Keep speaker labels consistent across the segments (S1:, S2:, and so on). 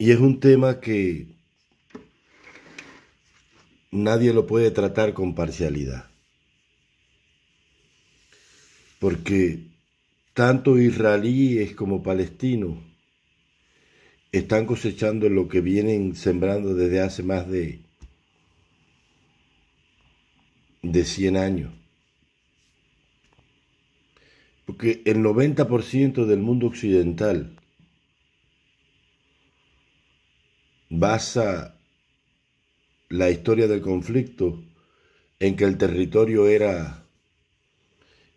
S1: Y es un tema que nadie lo puede tratar con parcialidad. Porque tanto israelíes como palestinos están cosechando lo que vienen sembrando desde hace más de, de 100 años. Porque el 90% del mundo occidental basa la historia del conflicto en que el territorio era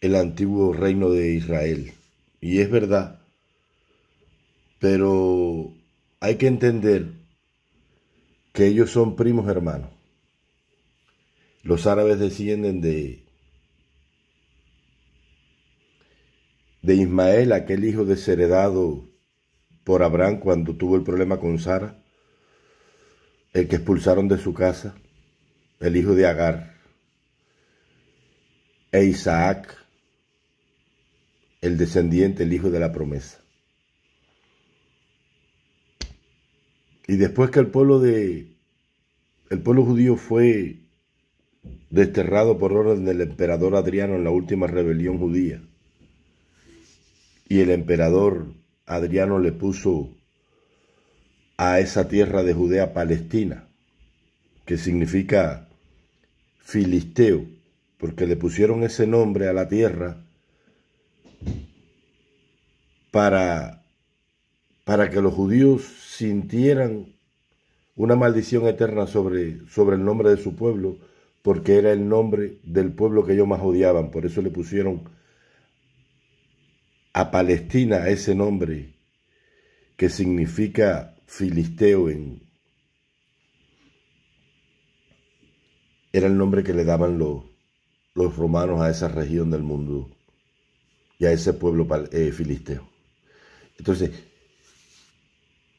S1: el antiguo reino de Israel. Y es verdad, pero hay que entender que ellos son primos hermanos. Los árabes descienden de, de Ismael, aquel hijo desheredado por Abraham cuando tuvo el problema con Sara el que expulsaron de su casa, el hijo de Agar, e Isaac, el descendiente, el hijo de la promesa. Y después que el pueblo de el pueblo judío fue desterrado por orden del emperador Adriano en la última rebelión judía. Y el emperador Adriano le puso a esa tierra de Judea Palestina, que significa Filisteo, porque le pusieron ese nombre a la tierra para, para que los judíos sintieran una maldición eterna sobre, sobre el nombre de su pueblo, porque era el nombre del pueblo que ellos más odiaban. Por eso le pusieron a Palestina ese nombre que significa filisteo en, era el nombre que le daban los, romanos a esa región del mundo y a ese pueblo eh, filisteo. Entonces,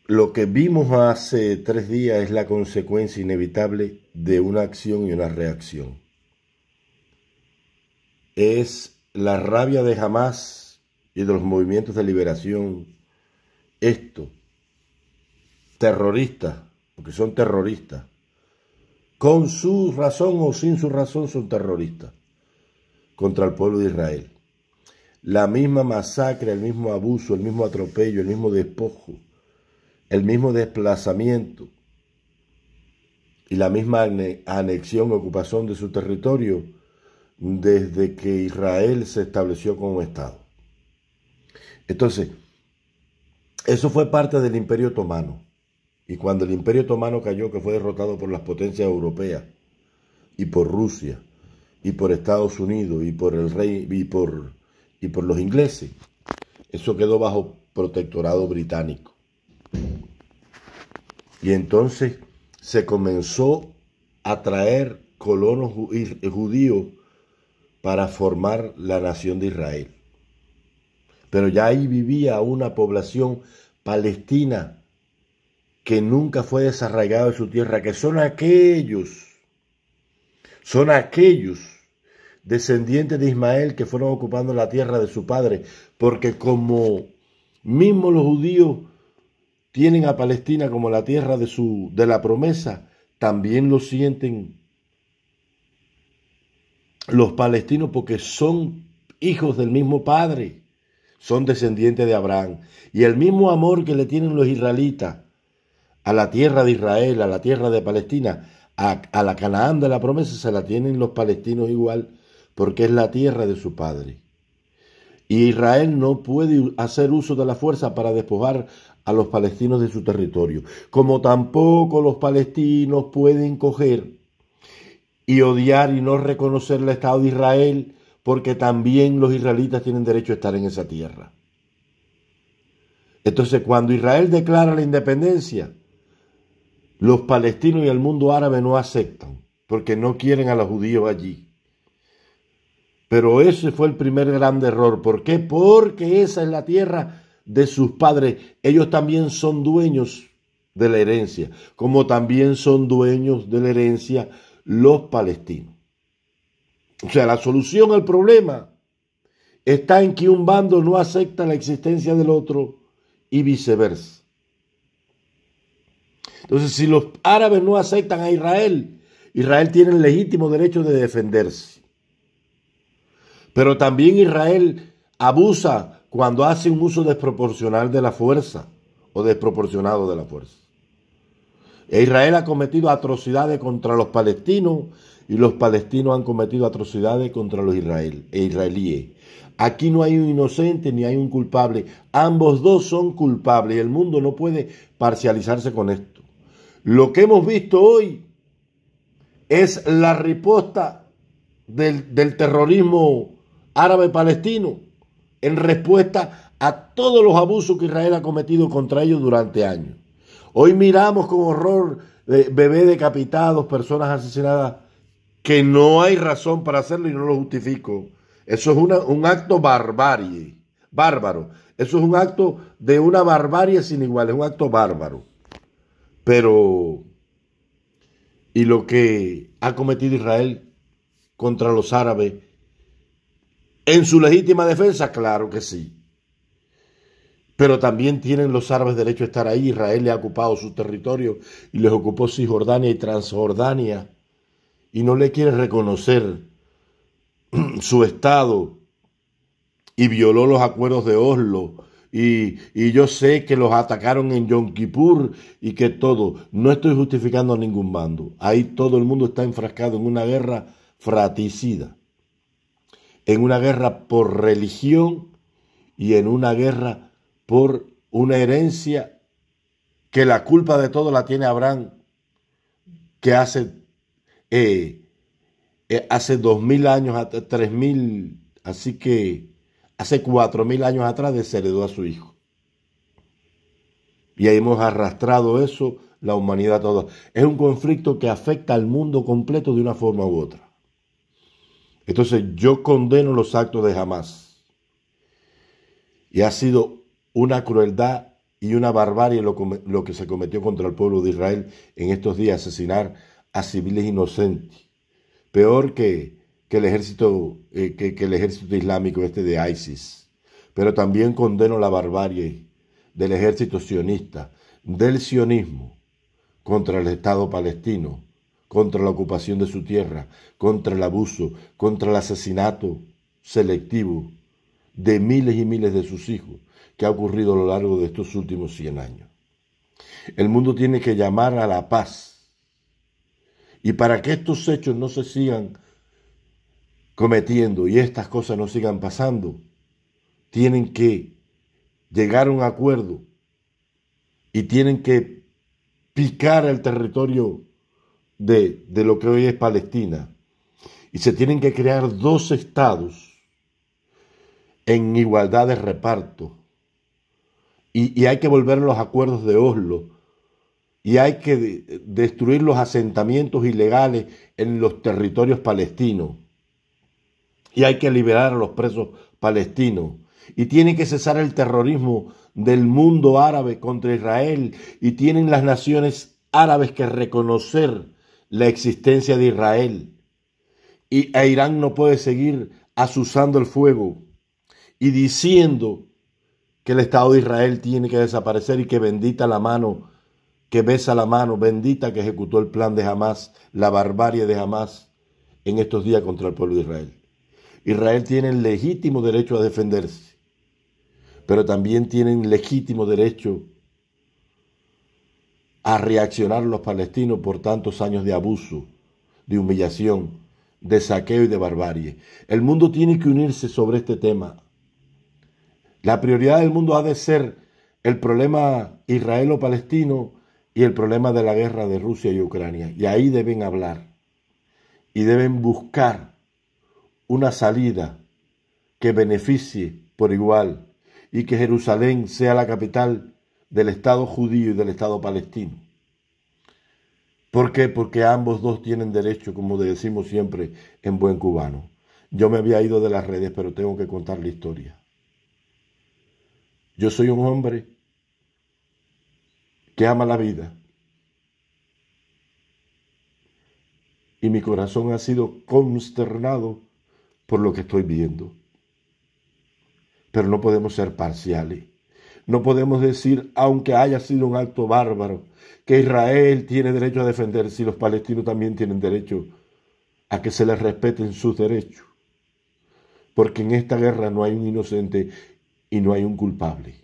S1: lo que vimos hace tres días es la consecuencia inevitable de una acción y una reacción. Es la rabia de Hamas y de los movimientos de liberación. Esto terroristas, porque son terroristas, con su razón o sin su razón son terroristas contra el pueblo de Israel. La misma masacre, el mismo abuso, el mismo atropello, el mismo despojo, el mismo desplazamiento y la misma anexión, ocupación de su territorio desde que Israel se estableció como Estado. Entonces, eso fue parte del Imperio Otomano. Y cuando el imperio otomano cayó, que fue derrotado por las potencias europeas y por Rusia y por Estados Unidos y por el rey y por, y por los ingleses, eso quedó bajo protectorado británico. Y entonces se comenzó a traer colonos judíos para formar la nación de Israel. Pero ya ahí vivía una población palestina que nunca fue desarraigado de su tierra, que son aquellos, son aquellos descendientes de Ismael que fueron ocupando la tierra de su padre, porque como mismo los judíos tienen a Palestina como la tierra de, su, de la promesa, también lo sienten los palestinos porque son hijos del mismo padre, son descendientes de Abraham. Y el mismo amor que le tienen los israelitas a la tierra de Israel, a la tierra de Palestina, a, la Canaán de la promesa se la tienen los palestinos igual, porque es la tierra de su padre. Y Israel no puede hacer uso de la fuerza para despojar a los palestinos de su territorio, como tampoco los palestinos pueden coger y odiar y no reconocer el Estado de Israel, porque también los israelitas tienen derecho a estar en esa tierra. Entonces, cuando Israel declara la independencia, los palestinos y el mundo árabe no aceptan porque no quieren a los judíos allí. Pero ese fue el primer gran error. ¿Por qué? Porque esa es la tierra de sus padres. Ellos también son dueños de la herencia, como también son dueños de la herencia los palestinos. O sea, la solución al problema está en que un bando no acepta la existencia del otro y viceversa. Entonces, si los árabes no aceptan a Israel, Israel tiene el legítimo derecho de defenderse. Pero también Israel abusa cuando hace un uso desproporcional de la fuerza o desproporcionado de la fuerza. E israel ha cometido atrocidades contra los palestinos y los palestinos han cometido atrocidades contra los e israelíes. Aquí no hay un inocente ni hay un culpable. Ambos dos son culpables y el mundo no puede parcializarse con esto. Lo que hemos visto hoy es la respuesta del, terrorismo árabe palestino en respuesta a todos los abusos que Israel ha cometido contra ellos durante años. Hoy miramos con horror eh, bebés decapitados, personas asesinadas, que no hay razón para hacerlo y no lo justifico. Eso es un acto barbarie, bárbaro. Eso es un acto de una barbarie sin igual, es un acto bárbaro. Pero, y lo que ha cometido Israel contra los árabes, en su legítima defensa, claro que sí. Pero también tienen los árabes derecho a estar ahí. Israel le ha ocupado su territorio y les ocupó Cisjordania y Transjordania. Y no le quiere reconocer su estado y violó los acuerdos de Oslo y, yo sé que los atacaron en Yom Kippur y que todo. No estoy justificando a ningún bando. Ahí todo el mundo está enfrascado en una guerra fratricida, en una guerra por religión y en una guerra por una herencia que la culpa de todo la tiene Abraham, que hace, eh, eh, hace dos mil años, tres mil, así que hace cuatro mil años atrás desheredó a su hijo. Y ahí hemos arrastrado eso, la humanidad toda. Es un conflicto que afecta al mundo completo de una forma u otra. Entonces yo condeno los actos de jamás Y ha sido una crueldad y una barbarie lo que se cometió contra el pueblo de Israel en estos días, asesinar a civiles inocentes. Peor que que el ejército, eh, que, el ejército islámico este de ISIS, pero también condeno la barbarie del ejército sionista, del sionismo contra el Estado palestino, contra la ocupación de su tierra, contra el abuso, contra el asesinato selectivo de miles y miles de sus hijos que ha ocurrido a lo largo de estos últimos 100 años. El mundo tiene que llamar a la paz. Y para que estos hechos no se sigan cometiendo y estas cosas no sigan pasando, tienen que llegar a un acuerdo y tienen que picar el territorio de, de lo que hoy es Palestina. Y se tienen que crear dos estados en igualdad de reparto. Y, hay que volver a los acuerdos de Oslo y hay que destruir los asentamientos ilegales en los territorios palestinos y hay que liberar a los presos palestinos. Y tiene que cesar el terrorismo del mundo árabe contra Israel. Y tienen las naciones árabes que reconocer la existencia de Israel. Y e Irán no puede seguir azuzando el fuego y diciendo que el Estado de Israel tiene que desaparecer y que bendita la mano, que besa la mano, bendita que ejecutó el plan de Hamas, la barbarie de Hamas en estos días contra el pueblo de Israel. Israel tiene el legítimo derecho a defenderse, pero también tienen legítimo derecho a reaccionar los palestinos por tantos años de abuso, de humillación, de saqueo y de barbarie. El mundo tiene que unirse sobre este tema. La prioridad del mundo ha de ser el problema israelo-palestino y el problema de la guerra de Rusia y Ucrania. Y ahí deben hablar y deben buscar una salida que beneficie por igual y que Jerusalén sea la capital del Estado judío y del Estado palestino. ¿Por qué? Porque ambos dos tienen derecho, como decimos siempre en buen cubano. Yo me había ido de las redes, pero tengo que contar la historia. Yo soy un hombre que ama la vida. Y mi corazón ha sido consternado por lo que estoy viendo. Pero no podemos ser parciales. No podemos decir, aunque haya sido un acto bárbaro, que Israel tiene derecho a defenderse si y los palestinos también tienen derecho a que se les respeten sus derechos. Porque en esta guerra no hay un inocente y no hay un culpable.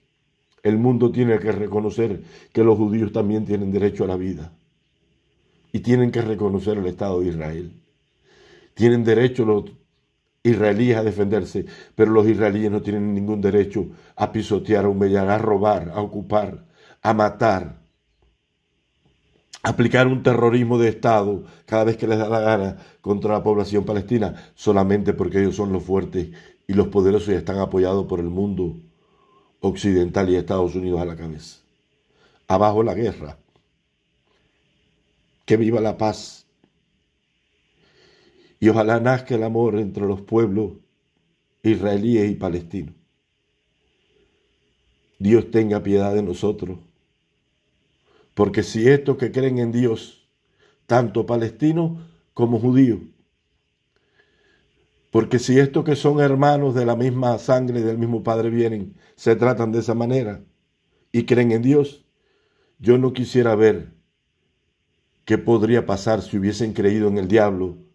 S1: El mundo tiene que reconocer que los judíos también tienen derecho a la vida. Y tienen que reconocer el Estado de Israel. Tienen derecho los israelíes a defenderse, pero los israelíes no tienen ningún derecho a pisotear, a humillar, a robar, a ocupar, a matar, a aplicar un terrorismo de Estado cada vez que les da la gana contra la población palestina, solamente porque ellos son los fuertes y los poderosos y están apoyados por el mundo occidental y Estados Unidos a la cabeza. Abajo la guerra. Que viva la paz y ojalá nazca el amor entre los pueblos israelíes y palestinos. Dios tenga piedad de nosotros, porque si estos que creen en Dios, tanto palestinos como judíos, porque si estos que son hermanos de la misma sangre y del mismo Padre vienen, se tratan de esa manera y creen en Dios, yo no quisiera ver qué podría pasar si hubiesen creído en el diablo